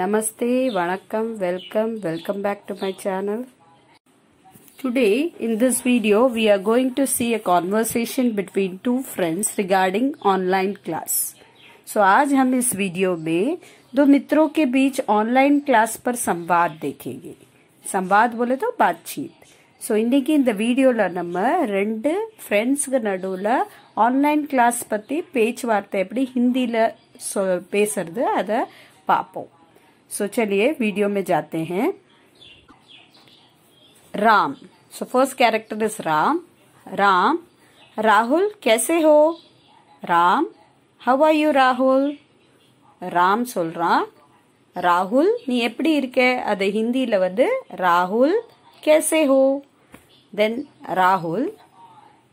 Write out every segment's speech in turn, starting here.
Namaste, Vanakkam, welcome, welcome back to my channel. Today in this video we are going to see a conversation between two friends regarding online class. So आज हम इस video में दो मित्रों के बीच online class पर संवाद देखेंगे संवाद बोले तो बातचीत ஸோ இன்றைக்கி இந்த வீடியோவில் நம்ம ரெண்டு ஃப்ரெண்ட்ஸுக்கு நடுவில் ஆன்லைன் கிளாஸ் பற்றி பேச்சுவார்த்தை எப்படி ஹிந்தியில் சொ பேசுறது அதை பார்ப்போம் सो चलिए वीडियो में जाते हैं Ram so first character is Ram Ram Rahul कैसे हो Ram how are you Rahul Ram सोल राहुल नी एपड़ी इरके अदे हिंदी लवदे राहुल कैसे हो देन राहुल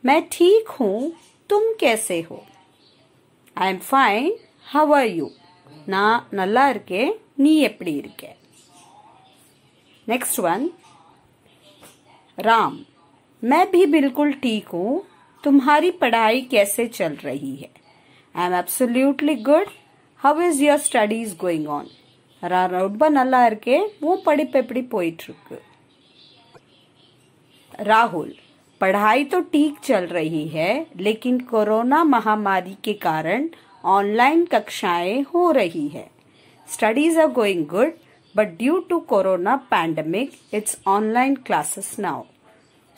मैं ठीक हूँ तुम कैसे हो I am fine how are you ना नल्ला इरके நீ எப்படி नेक्स्ट वन राम मैं भी बिल्कुल ठीक हूँ तुम्हारी पढ़ाई कैसे चल रही है I am absolutely good how is your studies going on ரொம்ப நல்லா இருக்கே உன் படிப்பு எப்படி போயிட்டு राहुल पढ़ाई तो ठीक चल रही है लेकिन कोरोना महामारी के कारण ऑनलाइन कक्षाएं हो रही है studies are going good but due to corona pandemic it's online classes now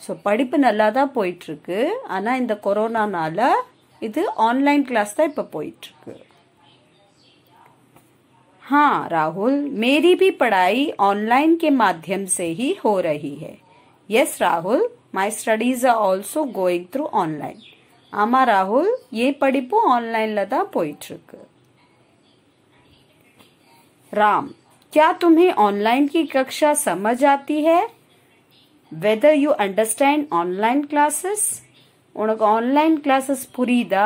so படிப்பு நல்லா தான் போயிட்டு இருக்கு ஆனா இந்த கொரோனானால இது ஆன்லைன் கிளாஸ் தான் இப்ப போயிட்டு இருக்கு हां राहुल मेरी भी पढ़ाई ऑनलाइन के माध्यम से ही हो रही है yes Rahul my studies are also going through online አማ ராகுல் ये படிப்பு ஆன்லைன்ல தான் போயிட்டு இருக்கு राम क्या तुम्हें ऑनलाइन की कक्षा समझ आती है whether you understand online classes उनको ऑनलाइन क्लासेस पूरी दा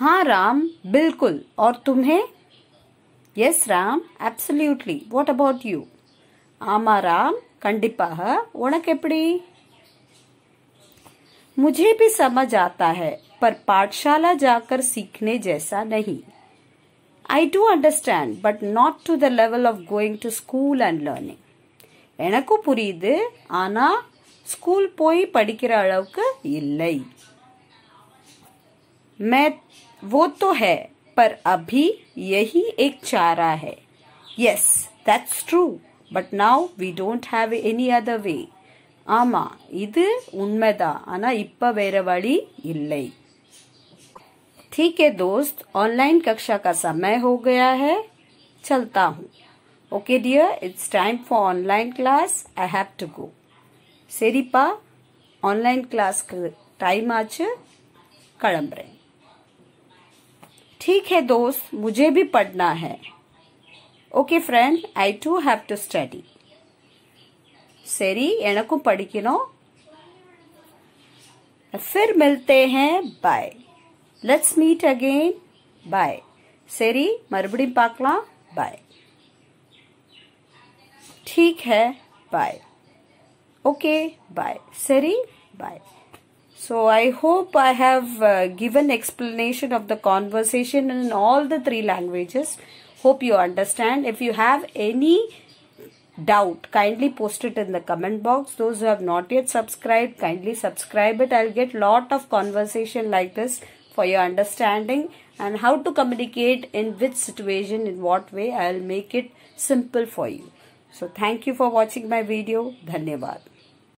हाँ राम बिल्कुल और तुम्हें yes Ram absolutely what about you ஆமா ராம் கண்டிப்பாக உனக்கு எப்படி मुझे भी समझ आता है पर पाठशाला जाकर सीखने जैसा नहीं I do understand, but not to the level of going to school and learning. எனக்கு புரியுது ஆனால் ஸ்கூல் போய் படிக்கிற அளவுக்கு இல்லை मैं वो तो है पर अभी यही एक चारा है yes that's true but now we don't have any other way ஆமாம் இது உண்மைதான் ஆனால் இப்போ வேற வழி இல்லை ठीक है दोस्त ऑनलाइन कक्षा का समय हो गया है चलता हूँ okay dear it's time for online class I have to go सेरीपा ऑनलाइन क्लास टाइम आज कड़म रहे ठीक है दोस्त मुझे भी पढ़ना है I too have to study டு एनको पढ़ी कि नो फिर मिलते हैं bye Let's meet again. Bye. சரி மறுபடியும் pakla. Bye. ठीक है Bye. Okay. Bye. सरी Bye. so i hope i have uh, given explanation of the conversation in all the three languages hope you understand if you have any doubt kindly post it in the comment box those who have not yet subscribed kindly subscribe it i'll get lot of conversation like this for your understanding and how to communicate in which situation, in what way. I will make it simple for you. So, thank you for watching my video. Dhanyavad.